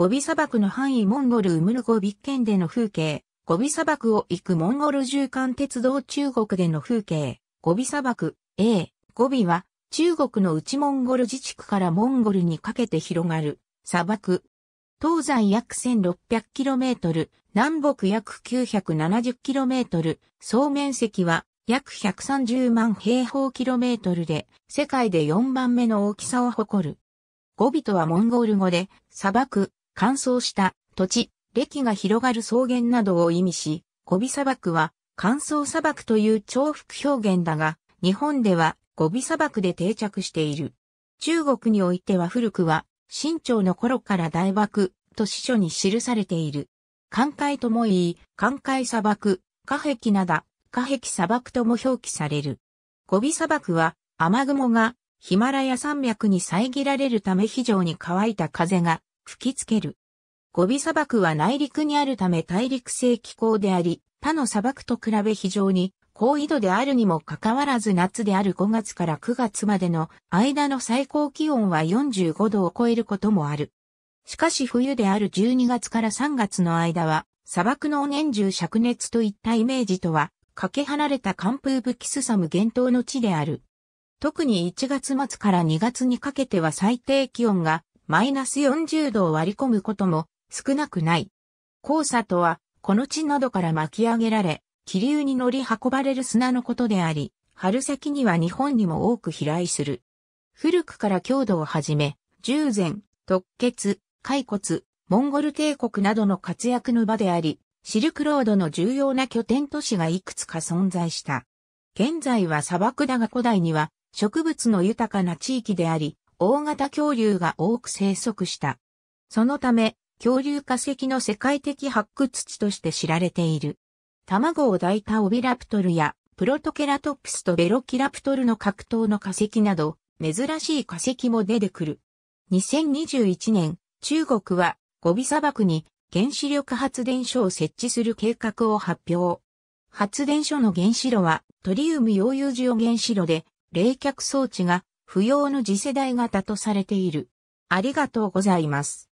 ゴビ砂漠の範囲モンゴルウムルゴビッ県での風景、ゴビ砂漠を行くモンゴル縦貫鉄道中国での風景、ゴビ砂漠 A、ゴビは中国の内モンゴル自治区からモンゴルにかけて広がる砂漠。東西約 1600km、南北約 970km、総面積は約130万平方キロメートルで、世界で4番目の大きさを誇る。ゴビとはモンゴル語で、砂漠、乾燥した土地、歴が広がる草原などを意味し、ゴビ砂漠は乾燥砂漠という重複表現だが、日本ではゴビ砂漠で定着している。中国においては古くは、清朝の頃から大漠と司書に記されている。寒海ともいい、寒海砂漠、下壁灘、下壁砂漠とも表記される。ゴビ砂漠は雨雲がヒマラヤ山脈に遮られるため非常に乾いた風が吹きつける。ゴビ砂漠は内陸にあるため大陸性気候であり、他の砂漠と比べ非常に高緯度であるにもかかわらず夏である5月から9月までの間の最高気温は45度を超えることもある。しかし冬である12月から3月の間は砂漠の年中灼熱といったイメージとはかけ離れた寒風吹きすさむ厳冬の地である。特に1月末から2月にかけては最低気温がマイナス40度を割り込むことも少なくない。黄砂とは、この地などから巻き上げられ、気流に乗り運ばれる砂のことであり、春先には日本にも多く飛来する。古くから郷土をはじめ、従前、突血、骸骨、モンゴル帝国などの活躍の場であり、シルクロードの重要な拠点都市がいくつか存在した。現在は砂漠だが古代には植物の豊かな地域であり、大型恐竜が多く生息した。そのため、恐竜化石の世界的発掘地として知られている。卵を抱いたオビラプトルやプロトケラトプスとベロキラプトルの格闘の化石など、珍しい化石も出てくる。2021年、中国はゴビ砂漠に原子力発電所を設置する計画を発表。発電所の原子炉はトリウム溶融塩原子炉で冷却装置が不要の次世代型とされている。ありがとうございます。